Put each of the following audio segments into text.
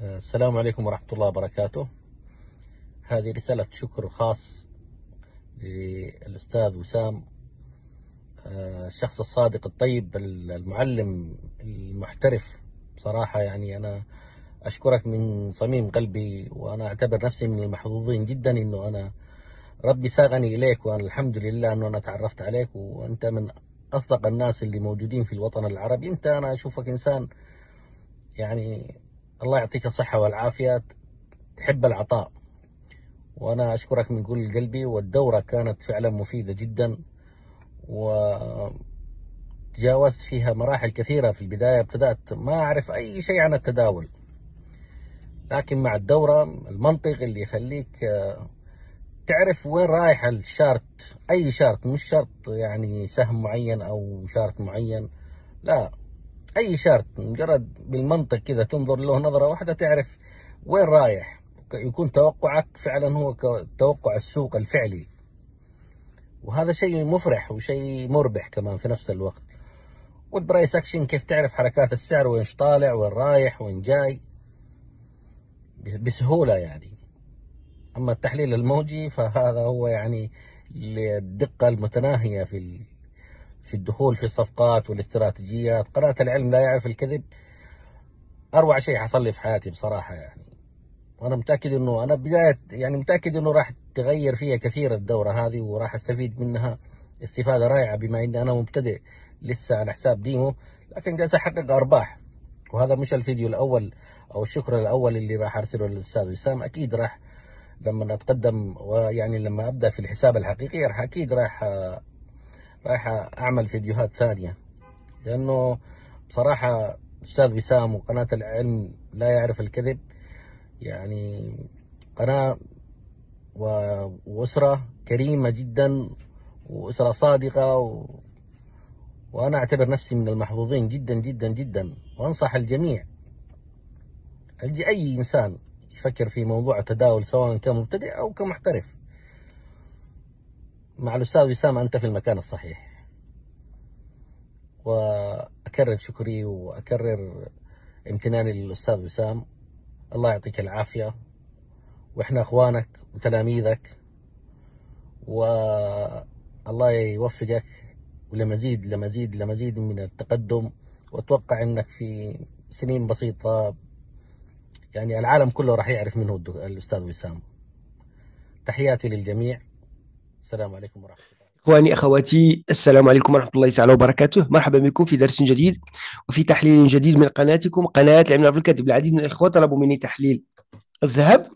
السلام عليكم ورحمة الله وبركاته هذه رسالة شكر خاص للأستاذ وسام آه، الشخص الصادق الطيب المعلم المحترف بصراحة يعني أنا أشكرك من صميم قلبي وأنا أعتبر نفسي من المحظوظين جدا أنه أنا ربي ساغني إليك وأنا الحمد لله أنه أنا تعرفت عليك وأنت من أصدق الناس اللي موجودين في الوطن العربي أنت أنا أشوفك إنسان يعني الله يعطيك الصحة والعافية تحب العطاء وأنا أشكرك من كل قلبي والدورة كانت فعلا مفيدة جدا وتجاوزت فيها مراحل كثيرة في البداية ابتدأت ما أعرف أي شيء عن التداول لكن مع الدورة المنطق اللي يخليك تعرف وين رايح الشارت أي شارت مش شرط يعني سهم معين أو شارت معين لا اي شارت مجرد بالمنطق كذا تنظر له نظره واحده تعرف وين رايح يكون توقعك فعلا هو توقع السوق الفعلي وهذا شيء مفرح وشيء مربح كمان في نفس الوقت والبرايس اكشن كيف تعرف حركات السعر وين طالع وين رايح وين جاي بسهوله يعني اما التحليل الموجي فهذا هو يعني للدقه المتناهيه في في الدخول في الصفقات والاستراتيجيات قناة العلم لا يعرف الكذب أروع شيء حصل لي في حياتي بصراحة يعني وأنا متأكد أنه أنا بداية يعني متأكد أنه راح تغير فيها كثير الدورة هذه وراح أستفيد منها استفادة رائعة بما أني أنا مبتدئ لسه على حساب ديمو لكن جالس أحقق أرباح وهذا مش الفيديو الأول أو الشكر الأول اللي راح أرسله للأستاذ وسام أكيد راح لما أتقدم ويعني لما أبدأ في الحساب الحقيقي راح أكيد راح رايح اعمل فيديوهات ثانيه لانه بصراحه استاذ وسام وقناه العلم لا يعرف الكذب يعني قناه واسره كريمه جدا واسره صادقه و... وانا اعتبر نفسي من المحظوظين جدا جدا جدا وانصح الجميع اي انسان يفكر في موضوع التداول سواء كمبتدئ او كمحترف مع الأستاذ وسام أنت في المكان الصحيح وأكرر شكري وأكرر امتناني للأستاذ وسام الله يعطيك العافية وإحنا أخوانك وتلاميذك والله يوفقك ولمزيد لمزيد لمزيد من التقدم وأتوقع أنك في سنين بسيطة يعني العالم كله راح يعرف منه الأستاذ وسام تحياتي للجميع السلام عليكم ورحمة الله اخواني اخواتي السلام عليكم ورحمه الله تعالى وبركاته مرحبا بكم في درس جديد وفي تحليل جديد من قناتكم قناه العلم في الكاتب العديد من الاخوه طلبوا مني تحليل الذهب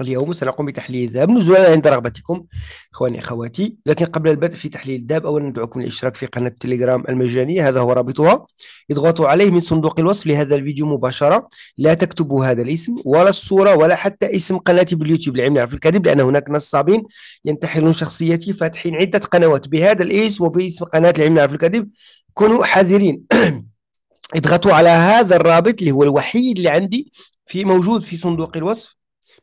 اليوم سنقوم بتحليل الذهب نزولا عند رغبتكم اخواني اخواتي لكن قبل البدء في تحليل الذهب اولا ندعوكم للاشتراك في قناه التليجرام المجانيه هذا هو رابطها اضغطوا عليه من صندوق الوصف لهذا الفيديو مباشره لا تكتبوا هذا الاسم ولا الصوره ولا حتى اسم قناتي باليوتيوب لعلم نعرف الكذب لان هناك نصابين ينتحلون شخصيتي فاتحين عده قنوات بهذا الاسم وباسم قناه لعلم نعرف الكذب كونوا حذرين اضغطوا على هذا الرابط اللي هو الوحيد اللي عندي في موجود في صندوق الوصف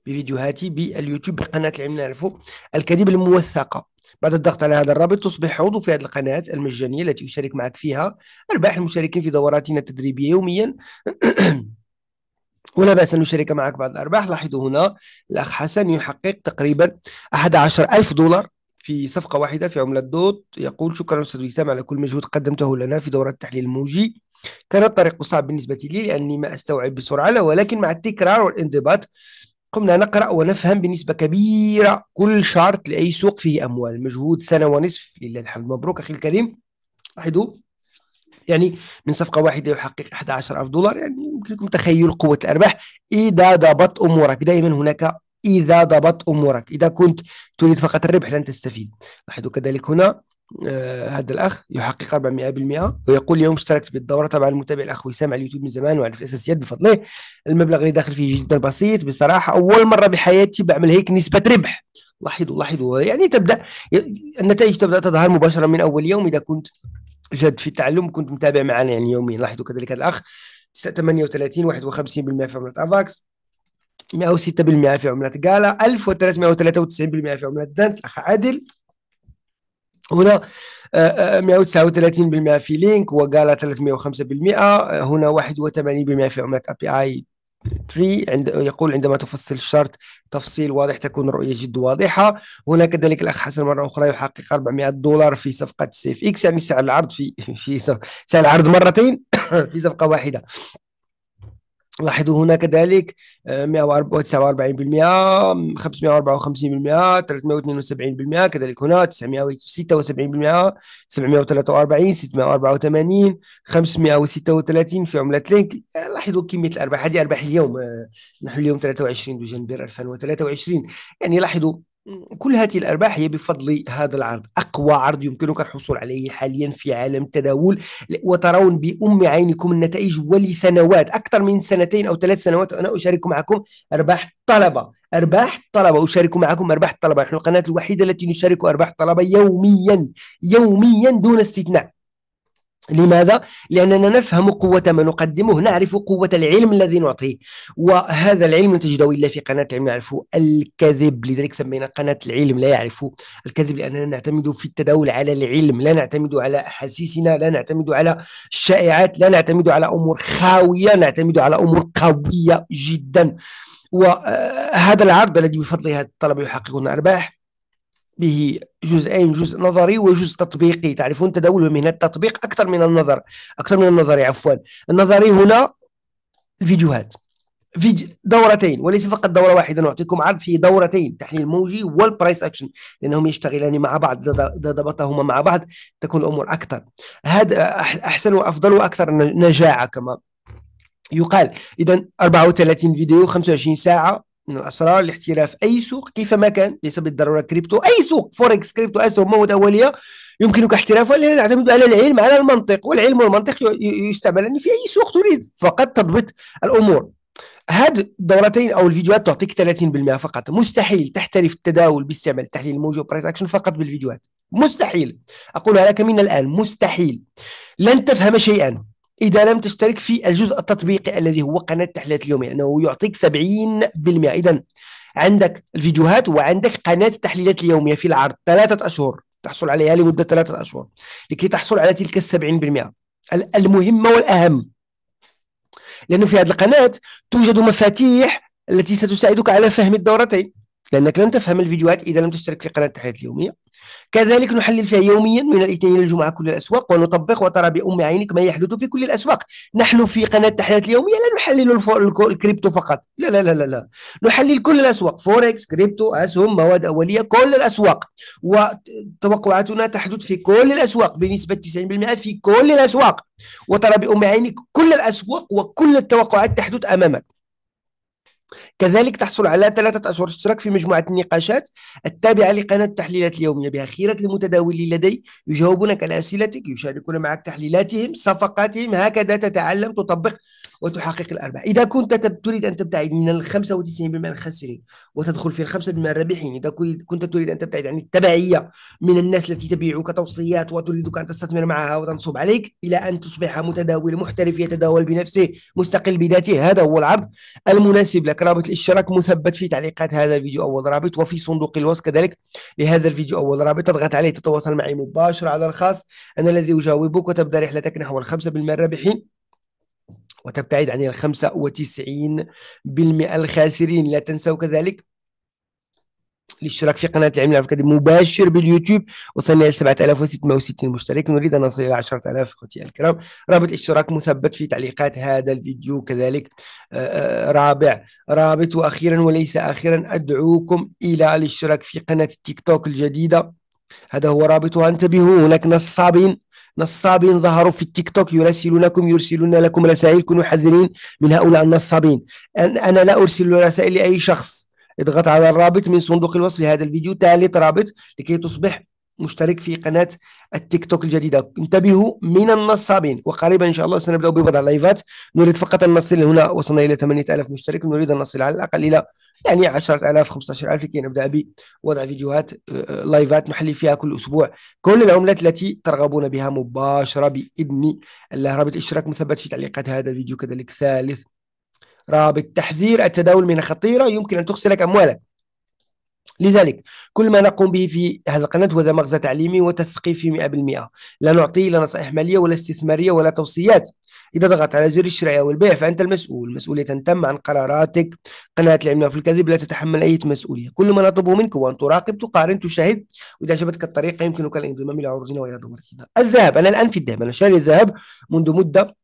بفيديوهاتي باليوتيوب بقناة العلم نعرفه الكذب الموثقة بعد الضغط على هذا الرابط تصبح عضو في هذه القناة المجانية التي أشارك معك فيها أرباح المشاركين في دوراتنا التدريبية يوميا ولا بأس أن نشارك معك بعض الأرباح لاحظوا هنا الأخ حسن يحقق تقريبا 11 ألف دولار في صفقة واحدة في عملة دوت يقول شكرا أستاذ وسام على كل مجهود قدمته لنا في دورة التحليل الموجي كان الطريق صعب بالنسبة لي لأني ما أستوعب بسرعة ولكن مع التكرار والانضباط قمنا نقرأ ونفهم بنسبة كبيرة كل شرط لأي سوق فيه أموال مجهود سنة ونصف لله الحمد مبروك أخي الكريم لاحظوا يعني من صفقة واحدة يحقق 11000 دولار يعني يمكنكم تخيل قوة الأرباح إذا ضبط أمورك دائما هناك إذا ضبط أمورك إذا كنت تريد فقط الربح لن تستفيد لاحظوا كذلك هنا آه، هذا الاخ يحقق 400% ويقول اليوم اشتركت بالدوره طبعا المتابع الاخ وسام على اليوتيوب من زمان وعرف الاساسيات بفضله المبلغ اللي داخل فيه جدا بسيط بصراحه اول مره بحياتي بعمل هيك نسبه ربح لاحظوا لاحظوا يعني تبدا النتائج تبدا تظهر مباشره من اول يوم اذا كنت جد في التعلم كنت متابع معنا يعني يوميا لاحظوا كذلك هذا الاخ 38 51% في عمله افاكس 106% في عمله جالا 1393% في عمله دانت الاخ عادل هنا 139% آه، آه، في لينك وقال 305% آه، هنا 81% في عملة API اي 3 عند يقول عندما تفصل الشرط تفصيل واضح تكون الرؤية جد واضحة هنا كذلك الأخ حسن مرة أخرى يحقق 400 دولار في صفقة سيف إكس يعني سعر العرض في في سعر العرض مرتين في صفقة واحدة لاحظوا هنا آه، كذلك 149% 554% 372% كذلك هنا 976% 743 684 536 في عملة لينك آه، لاحظوا كمية الأرباح هذه أرباح اليوم آه، نحن اليوم 23 جنبير 2023 يعني لاحظوا كل هذه الارباح هي بفضل هذا العرض اقوى عرض يمكنك الحصول عليه حاليا في عالم التداول وترون بام عينكم النتائج ولسنوات اكثر من سنتين او ثلاث سنوات انا اشارك معكم ارباح الطلبه ارباح الطلبه اشارك معكم ارباح الطلبه نحن القناه الوحيده التي نشارك ارباح الطلبه يوميا يوميا دون استثناء لماذا؟ لأننا نفهم قوة ما نقدمه نعرف قوة العلم الذي نعطيه وهذا العلم لا تجده إلا في قناة العلم نعرف الكذب لذلك سمينا قناة العلم لا يعرف الكذب لأننا نعتمد في التداول على العلم لا نعتمد على أحاسيسنا لا نعتمد على الشائعات لا نعتمد على أمور خاوية نعتمد على أمور قوية جدا وهذا العرض الذي بفضله الطلبة يحققون أرباح به جزئين جزء نظري وجزء تطبيقي تعرفون تداولهم هنا التطبيق أكثر من النظر أكثر من النظري عفوا النظري هنا الفيديوهات في دورتين وليس فقط دوره واحده نعطيكم عرض في دورتين تحليل موجي والبرايس اكشن لانهم يشتغلان مع بعض اذا ضبطهما مع بعض تكون الامور اكثر هذا احسن وافضل واكثر نجاعه كما يقال اذا 34 فيديو 25 ساعه من الاسرار لاحتراف اي سوق كيفما كان ليس بالضروره كريبتو اي سوق فوركس كريبتو اسهم مواد اوليه يمكنك احترافها لان نعتمد على العلم على المنطق والعلم والمنطق يستعملان في اي سوق تريد فقط تضبط الامور هاد الدورتين او الفيديوهات تعطيك 30% فقط مستحيل تحترف التداول باستعمال التحليل الموجة برايس اكشن فقط بالفيديوهات مستحيل اقولها لك من الان مستحيل لن تفهم شيئا إذا لم تشترك في الجزء التطبيقي الذي هو قناة تحليلات اليومي لأنه يعطيك 70% إذا عندك الفيديوهات وعندك قناة التحليلات اليومية في العرض ثلاثة أشهر تحصل عليها لمدة ثلاثة أشهر لكي تحصل على تلك السبعين 70% المهمة والأهم لأنه في هذه القناة توجد مفاتيح التي ستساعدك على فهم الدورتين لأنك لن تفهم الفيديوهات إذا لم تشترك في قناة التحليلات اليومية كذلك نحلل فيها يوميا من الاثنين إلى الجمعة كل الأسواق ونطبق وترى بأم عينك ما يحدث في كل الأسواق نحن في قناة التحليلات اليومية لا نحلل الكريبتو فقط لا لا لا لا, لا. نحلل كل الأسواق فوركس كريبتو أسهم مواد أولية كل الأسواق وتوقعاتنا تحدث في كل الأسواق بنسبة 90% في كل الأسواق وترى بأم عينك كل الأسواق وكل التوقعات تحدث أمامك كذلك تحصل على ثلاثة أشهر اشتراك في مجموعة النقاشات التابعة لقناة التحليلات اليومية بها خيرة المتداولين لدي يجاوبونك على أسئلتك يشاركون معك تحليلاتهم صفقاتهم هكذا تتعلم تطبق وتحقق الأرباح إذا كنت تريد أن تبتعد من ال 95% الخاسرين وتدخل في ال 5% الرابحين إذا كنت تريد أن تبتعد عن التبعية من الناس التي تبيعك توصيات وتريدك أن تستثمر معها وتنصب عليك إلى أن تصبح متداول محترف يتداول بنفسه مستقل بذاته هذا هو العرض المناسب لك رابط الاشتراك مثبت في تعليقات هذا الفيديو أول رابط وفي صندوق الوصف كذلك لهذا الفيديو أول رابط تضغط عليه تتواصل معي مباشرة على الخاص أنا الذي أجاوبك وتبدأ رحلتك نحو الخمسة بالمئة الرابحين وتبتعد عن الخمسة وتسعين بالمئة الخاسرين لا تنسوا كذلك الاشتراك في قناه العلم العربي مباشر باليوتيوب وصلنا الى 7660 مشترك نريد ان نصل الى 10000 اخوتي الكرام رابط الاشتراك مثبت في تعليقات هذا الفيديو كذلك آه، آه، رابع رابط واخيرا وليس اخيرا ادعوكم الى الاشتراك في قناه التيك توك الجديده هذا هو رابطها انتبهوا هناك نصابين نصابين ظهروا في التيك توك يراسلونكم يرسلون لكم رسائل كونوا حذرين من هؤلاء النصابين أنا لا أرسل رسائل لأي شخص اضغط على الرابط من صندوق الوصف لهذا الفيديو ثالث رابط لكي تصبح مشترك في قناة التيك توك الجديدة انتبهوا من النصابين وقريبا إن شاء الله سنبدأ ببضع لايفات نريد فقط أن نصل هنا وصلنا إلى 8000 مشترك نريد أن نصل على الأقل إلى يعني 10000 15000 لكي نبدأ بوضع فيديوهات آه، لايفات نحلي فيها كل أسبوع كل العملات التي ترغبون بها مباشرة بإذن الله رابط الاشتراك مثبت في تعليقات هذا الفيديو كذلك ثالث رابط تحذير التداول من خطيرة يمكن أن تخسرك أموالك لذلك كل ما نقوم به في هذه القناة هو ذا مغزى تعليمي وتثقيفي 100% لا نعطي لا نصائح مالية ولا استثمارية ولا توصيات إذا ضغطت على زر الشراء أو البيع فأنت المسؤول مسؤولية تم عن قراراتك قناة العلم في الكذب لا تتحمل أي مسؤولية كل ما نطلبه منك هو أن تراقب تقارن تشاهد وإذا عجبتك الطريقة يمكنك الانضمام إلى عروضنا وإلى دورتنا الذهب أنا الآن في الذهب أنا شاري الذهب منذ مدة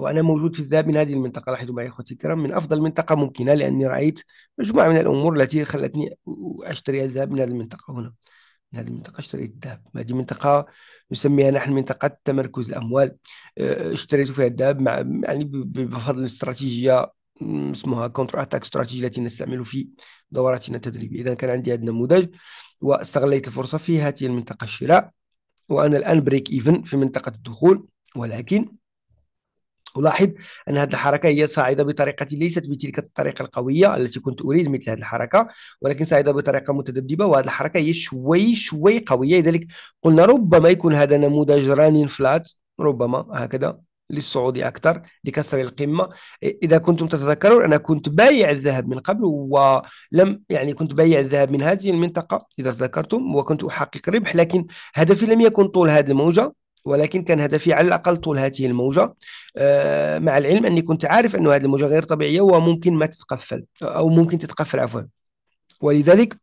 وأنا موجود في الذهاب من هذه المنطقة لاحظوا معي أخوتي الكرام من أفضل منطقة ممكنة لأني رأيت مجموعة من الأمور التي خلتني أشتري الذهب من هذه المنطقة هنا من هذه المنطقة اشتريت الذهب هذه منطقة نسميها نحن منطقة تمركز الأموال آه، اشتريت فيها الذهب مع يعني بفضل استراتيجية اسمها كونتر اتاك استراتيجي التي نستعمل في دوراتنا التدريبية إذا كان عندي هذا النموذج واستغليت الفرصة في هذه المنطقة الشراء وأنا الآن بريك إيفن في منطقة الدخول ولكن ألاحظ أن هذه الحركة هي صاعده بطريقة ليست بتلك الطريقة القوية التي كنت أريد مثل هذه الحركة ولكن صاعده بطريقة متذبذبة وهذه الحركة هي شوي شوي قوية لذلك قلنا ربما يكون هذا نموذج رانين فلات ربما هكذا للصعود أكثر لكسر القمة إذا كنتم تتذكرون أنا كنت بايع الذهب من قبل ولم يعني كنت بايع الذهب من هذه المنطقة إذا تذكرتم وكنت أحقق ربح لكن هدفي لم يكن طول هذه الموجة ولكن كان هدفي على الاقل طول هذه الموجه آه، مع العلم اني كنت عارف انه هذه الموجه غير طبيعيه وممكن ما تتقفل او ممكن تتقفل عفوا ولذلك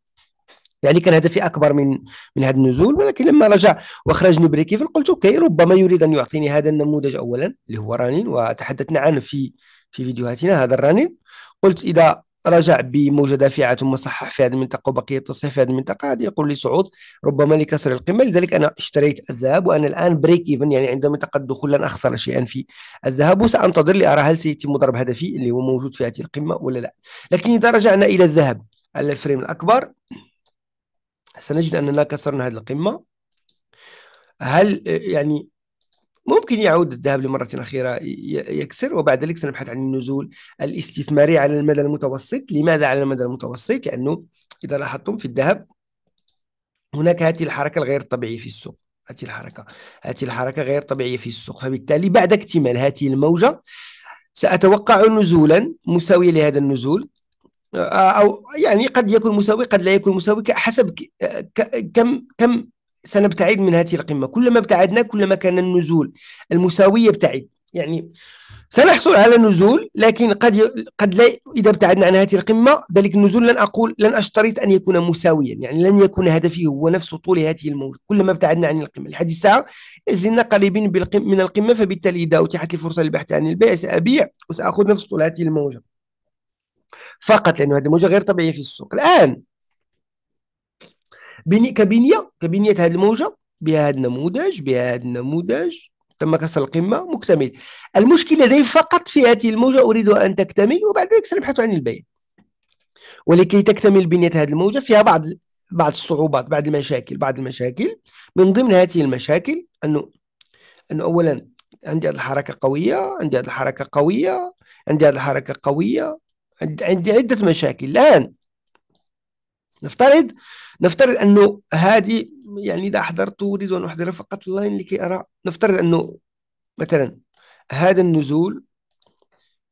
يعني كان هدفي اكبر من من هذا النزول ولكن لما رجع وخرجني بريكيفن قلت اوكي ربما يريد ان يعطيني هذا النموذج اولا اللي هو رانين وتحدثنا عنه في في فيديوهاتنا هذا الرانين قلت اذا رجع بموجه دافعه ثم صحح في هذه المنطقه وبقيه التصحيح في هذه المنطقه هذا يقول لي صعود ربما لكسر القمه لذلك انا اشتريت الذهب وانا الان بريك ايفن يعني عند منطقه الدخول لن اخسر شيئا في الذهب وسانتظر لارى هل سيتم ضرب هدفي اللي هو موجود في هذه القمه ولا لا لكن اذا رجعنا الى الذهب على الفريم الاكبر سنجد اننا كسرنا هذه القمه هل يعني ممكن يعود الذهب لمرة أخيرة يكسر وبعد ذلك سنبحث عن النزول الاستثماري على المدى المتوسط لماذا على المدى المتوسط؟ لأنه إذا لاحظتم في الذهب هناك هذه الحركة الغير طبيعية في السوق هذه الحركة هذه الحركة غير طبيعية في السوق فبالتالي بعد اكتمال هذه الموجة سأتوقع نزولا مساويا لهذا النزول آه، أو يعني قد يكون مساوي قد لا يكون مساوي حسب آه، كم كم سنبتعد من هذه القمة كلما ابتعدنا كلما كان النزول المساوي يبتعد يعني سنحصل على نزول لكن قد ي... قد لا اذا ابتعدنا عن هذه القمه ذلك النزول لن اقول لن اشترط ان يكون مساويا يعني لن يكون هدفي هو نفس طول هذه الموجه كلما ابتعدنا عن القمه لحد الساعه زلنا قريبين بالقم... من القمه فبالتالي اذا اتيحت لي فرصه للبحث عن البيع سابيع وساخذ نفس طول هذه الموجه فقط لانه هذه الموجه غير طبيعيه في السوق الان بني كبنيه كبنيه هذه الموجه بها النموذج بها النموذج تم كسر القمه مكتمل المشكل لدي فقط في هذه الموجه اريدها ان تكتمل وبعد ذلك سنبحث عن البيع ولكي تكتمل بنيه هذه الموجه فيها بعض بعض الصعوبات بعض المشاكل بعض المشاكل من ضمن هذه المشاكل انه انه اولا عندي هذه الحركه قويه عندي هذه الحركه قويه عندي هذه الحركه قويه عندي عده مشاكل الان نفترض نفترض انه هذه يعني اذا احضرت اريد ان احضر فقط اللاين لكي ارى نفترض انه مثلا هذا النزول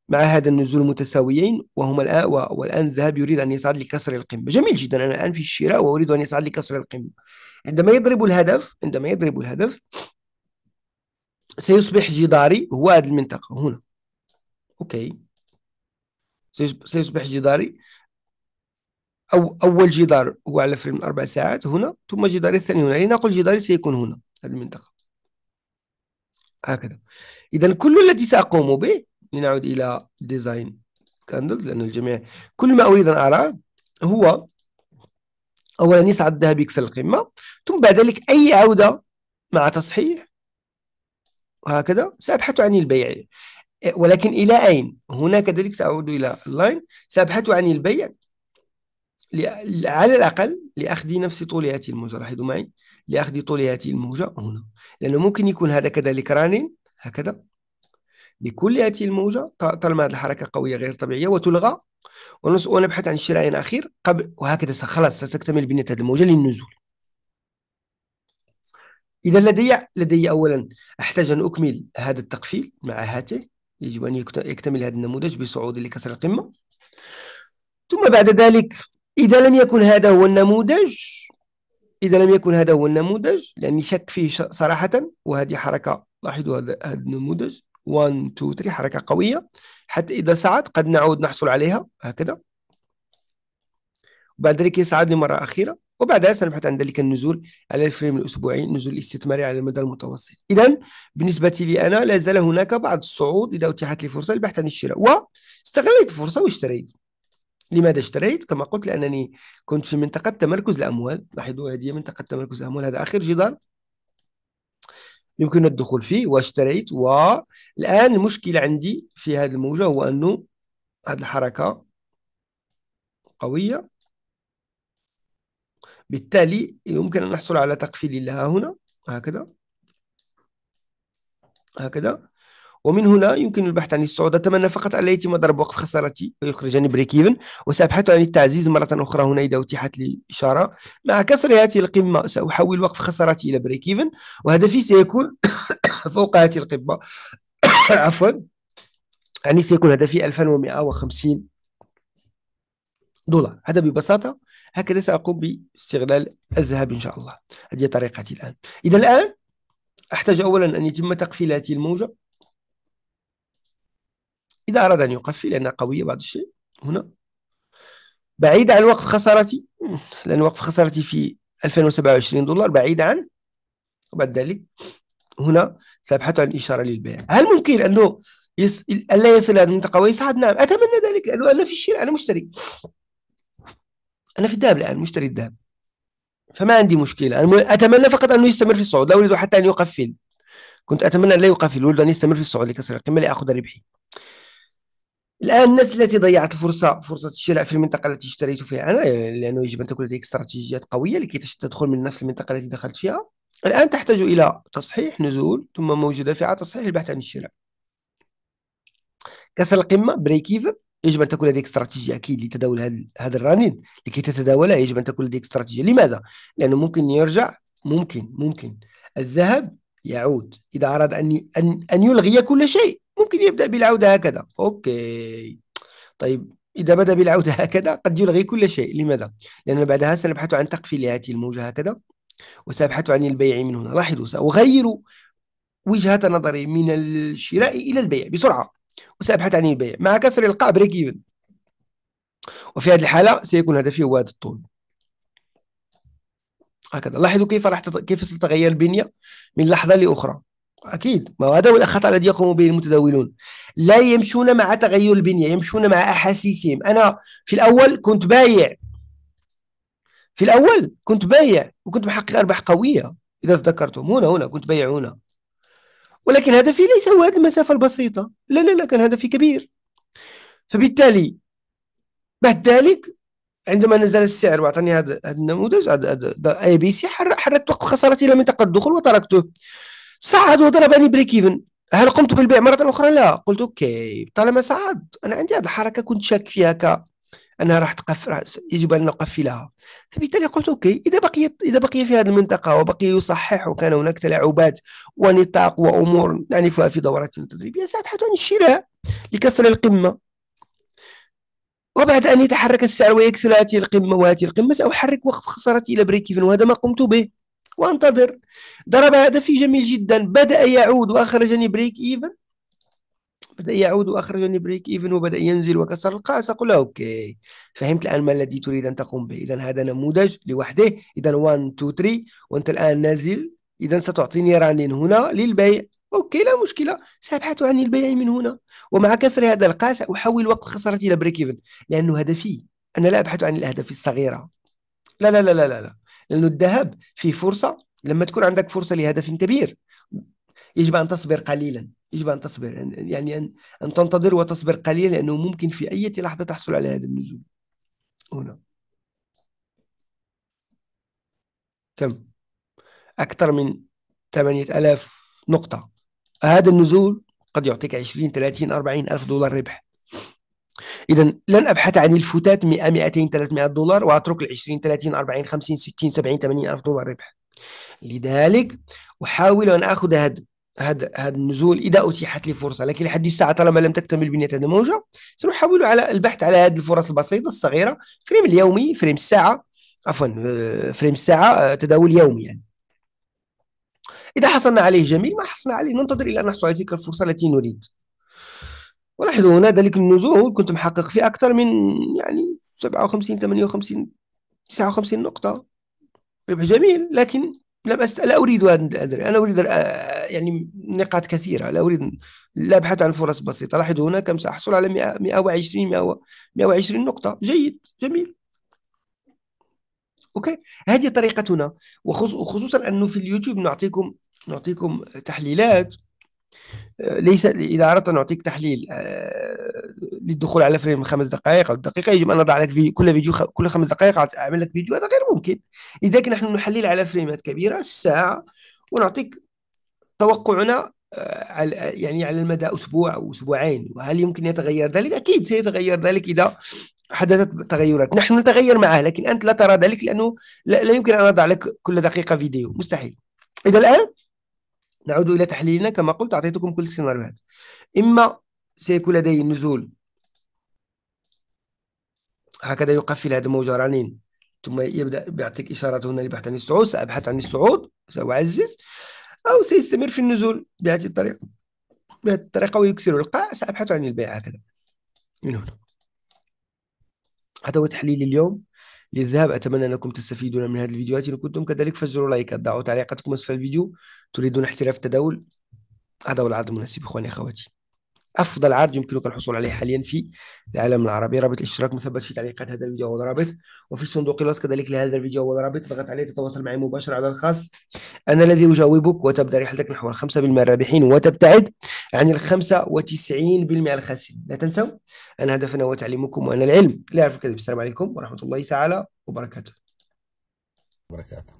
مع هذا النزول متساويين وهما الان والان الذهب يريد ان يصعد لكسر القمه جميل جدا انا الان في الشراء واريد ان يصعد لكسر القمه عندما يضرب الهدف عندما يضرب الهدف سيصبح جداري هو هذه المنطقه هنا اوكي سيصبح جداري أو أول جدار هو على فريم أربع ساعات هنا ثم الجدار الثاني هنا لنقل جداري سيكون هنا هذه المنطقة هكذا إذا كل الذي سأقوم به لنعود إلى ديزاين كاندلز لأن الجميع كل ما أريد أن أراه هو أولا يسعى الذهب يكسر القمة ثم بعد ذلك أي عودة مع تصحيح وهكذا سأبحث عن البيع ولكن إلى أين؟ هنا كذلك سأعود إلى اللاين سأبحث عن البيع على الأقل لأخذ نفس طول هذه الموجة لاحظوا معي لأخذ طول هذه الموجة هنا لأنه ممكن يكون هذا كذلك رانين هكذا لكل هذه الموجة طالما هذه الحركة قوية غير طبيعية وتلغى ونبحث عن شراء أخير قبل وهكذا خلاص ستكتمل بنية هذه الموجة للنزول إذا لدي لدي أولا أحتاج أن أكمل هذا التقفيل مع هاته يجب أن يكتمل هذا النموذج بصعود لكسر القمة ثم بعد ذلك إذا لم يكن هذا هو النموذج إذا لم يكن هذا هو النموذج لأني شك فيه صراحة وهذه حركة لاحظوا هذا النموذج 1 2 3 حركة قوية حتى إذا صعد قد نعود نحصل عليها هكذا وبعد ذلك يصعد لمرة أخيرة وبعدها سنبحث عن ذلك النزول على الفريم الأسبوعي النزول الاستثماري على المدى المتوسط إذا بالنسبة لي أنا لا زال هناك بعض الصعود إذا أتيحت لي فرصة للبحث عن الشراء واستغليت الفرصة واشتريت لماذا اشتريت؟ كما قلت لأنني كنت في منطقة تمركز الأموال لاحظوا هذه منطقة تمركز الأموال هذا آخر جدار يمكن الدخول فيه واشتريت والآن المشكلة عندي في هذه الموجة هو أنه هذه الحركة قوية بالتالي يمكن أن نحصل على تقفيل لها هنا هكذا هكذا ومن هنا يمكن البحث عن الصعود أتمنى فقط ألا يتم ضرب وقف خسارتي بريك ايفن وسأبحث عن التعزيز مرة أخرى هنا إذا أتيحت لي إشارة مع كسر هذه القمة سأحول وقف خسارتي إلى بريك ايفن وهدفي سيكون فوق هذه القمة عفوا يعني سيكون هدفي 2150 دولار هذا ببساطة هكذا سأقوم باستغلال الذهب إن شاء الله هذه طريقتي الآن إذا الآن أحتاج أولا أن يتم تقفيل هذه الموجة إذا أراد أن يقفل لأنها قوية بعض الشيء هنا بعيد عن وقف خسارتي لأن وقف خسارتي في 2027 دولار بعيد عن وبعد ذلك هنا سأبحث عن إشارة للبيع هل ممكن أنه يس... ألا يصل الى المنطقة ويصعد نعم أتمنى ذلك لأنه أنا في الشراء أنا مشتري أنا في الذهب الآن مشتري الذهب فما عندي مشكلة أنا أتمنى فقط أنه يستمر في الصعود لا أريد حتى أن يقفل كنت أتمنى أن لا يقفل أريد أن يستمر في الصعود لكسر القمة لأخذ ربحي الان الناس التي ضيعت الفرصه فرصه الشراء في المنطقه التي اشتريت فيها انا لانه يجب ان تكون لديك استراتيجيات قويه لكي تدخل من نفس المنطقه التي دخلت فيها الان تحتاج الى تصحيح نزول ثم موجه دافعه تصحيح البحث عن الشراء كسر القمه بريك ايفن يجب ان تكون لديك استراتيجيه اكيد لتداول هذا الرنين لكي تتداوله يجب ان تكون لديك استراتيجيه لماذا؟ لانه ممكن يرجع ممكن ممكن الذهب يعود اذا اراد ان ان ان يلغي كل شيء يمكن يبدأ بالعودة هكذا أوكي طيب إذا بدأ بالعودة هكذا قد يلغي كل شيء لماذا؟ لأن بعدها سنبحث عن تقفيل هذه الموجة هكذا وسأبحث عن البيع من هنا لاحظوا سأغير وجهة نظري من الشراء إلى البيع بسرعة وسأبحث عن البيع مع كسر القاع بريك إيفن وفي هذه الحالة سيكون هدفي هو هذا الطول هكذا لاحظوا كيف راح كيف ستتغير البنية من لحظة لأخرى أكيد ما هو هذا هو الخطأ الذي يقوم به المتداولون لا يمشون مع تغير البنية يمشون مع أحاسيسهم أنا في الأول كنت بايع في الأول كنت بايع وكنت محقق أرباح قوية إذا تذكرتم هنا هنا كنت بايع هنا ولكن هدفي ليس هو هذه المسافة البسيطة لا لا لا كان هدفي كبير فبالتالي بعد ذلك عندما نزل السعر واعطاني هذا النموذج اي بي سي حركت وقت خسارتي الى منطقه الدخول وتركته صعد وضربني بريك ايفن هل قمت بالبيع مرة أخرى؟ لا قلت أوكي طالما صعد أنا عندي هذه الحركة كنت شاك فيها ك أنها راح تقف يجب أن نقفلها فبالتالي قلت أوكي إذا بقيت إذا بقي في هذه المنطقة وبقي يصحح وكان هناك تلاعبات ونطاق وأمور نعرفها في دورات تدريبية سأبحث عن الشراء لكسر القمة وبعد أن يتحرك السعر ويكسر هذه القمة وهذه القمة سأحرك وقت خسارتي إلى بريك إيفن وهذا ما قمت به وانتظر ضرب هدفي جميل جدا بدأ يعود وأخرجني بريك إيفن بدأ يعود وأخرجني بريك إيفن وبدأ ينزل وكسر القاعس أقول أوكي فهمت الآن ما الذي تريد أن تقوم به إذا هذا نموذج لوحده إذا 1 2 3 وأنت الآن نازل إذا ستعطيني رانين هنا للبيع أوكي لا مشكلة سأبحث عن البيع من هنا ومع كسر هذا القاس احول وقت خسارتي إلى بريك إيفن لأنه هدفي أنا لا أبحث عن الأهداف الصغيرة لا لا لا لا لا لأنه الذهب فيه فرصة لما تكون عندك فرصة لهدف كبير يجب أن تصبر قليلا يجب أن تصبر يعني أن, أن تنتظر وتصبر قليلا لأنه ممكن في أي لحظة تحصل على هذا النزول هنا كم أكثر من 8000 نقطة هذا النزول قد يعطيك 20 30 40 ألف دولار ربح اذا لن ابحث عن الفتات 100 200 300 دولار واترك ال 20 30 40 50 60 70 80 الف دولار ربح لذلك احاول ان اخذ هذا هذا هذا النزول اذا اتيحت لي فرصه لكن لحد الساعه طالما لم تكتمل بنيه هذا الموجه سنحاول على البحث على هذه الفرص البسيطه الصغيره فريم اليومي فريم الساعه عفوا آه، فريم الساعه آه، تداول يومي يعني اذا حصلنا عليه جميل ما حصلنا عليه ننتظر الى ان نحصل على تلك الفرصه التي نريد ولاحظوا هنا ذلك النزول كنت محقق فيه أكثر من يعني 57 58 59 نقطة ربح طيب، جميل لكن لم أست... لا أريد أن أدري أنا أريد يعني نقاط كثيرة لا أريد لا أبحث عن فرص بسيطة لاحظوا هنا كم سأحصل على 100... 120 100... 120 نقطة جيد جميل اوكي هذه طريقتنا وخصوصا انه في اليوتيوب نعطيكم نعطيكم تحليلات ليس اذا اردت ان اعطيك تحليل آه، للدخول على فريم خمس دقائق او دقيقه يجب ان اضع لك في كل فيديو كل خمس دقائق اعمل لك فيديو هذا غير ممكن لذلك نحن نحلل على فريمات كبيره الساعه ونعطيك توقعنا آه، على يعني على المدى اسبوع او اسبوعين وهل يمكن يتغير ذلك؟ اكيد سيتغير ذلك اذا حدثت تغيرات، نحن نتغير معه لكن انت لا ترى ذلك لانه لا يمكن ان اضع لك كل دقيقه فيديو مستحيل. اذا الان نعود إلى تحليلنا كما قلت أعطيتكم كل السيناريوهات إما سيكون لدي نزول هكذا يقفل هذا موجرانين ثم يبدأ يعطيك إشارات هنا للبحث عن الصعود سأبحث عن الصعود سأعزز أو سيستمر في النزول بهذه الطريقة بهذه الطريقة ويكسر القاع سأبحث عن البيع هكذا من هنا هذا هو تحليل اليوم للذهاب أتمنى أنكم تستفيدون من هذه الفيديوهات إن كنتم كذلك فزروا لايك دعوا تعليقاتكم أسفل الفيديو تريدون احتراف التداول هذا هو العرض المناسب إخواني أخواتي افضل عرض يمكنك الحصول عليه حاليا في العالم العربي رابط الاشتراك مثبت في تعليقات هذا الفيديو والرابط وفي صندوق الوصف كذلك لهذا الفيديو والرابط اضغط عليه تتواصل معي مباشره على الخاص انا الذي اجاوبك وتبدا رحلتك نحو ال 5% الرابحين وتبتعد عن ال 95% الخاسرين لا تنسوا ان هدفنا هو تعليمكم وان العلم لا يعرف الكذب السلام عليكم ورحمه الله تعالى وبركاته وبركاته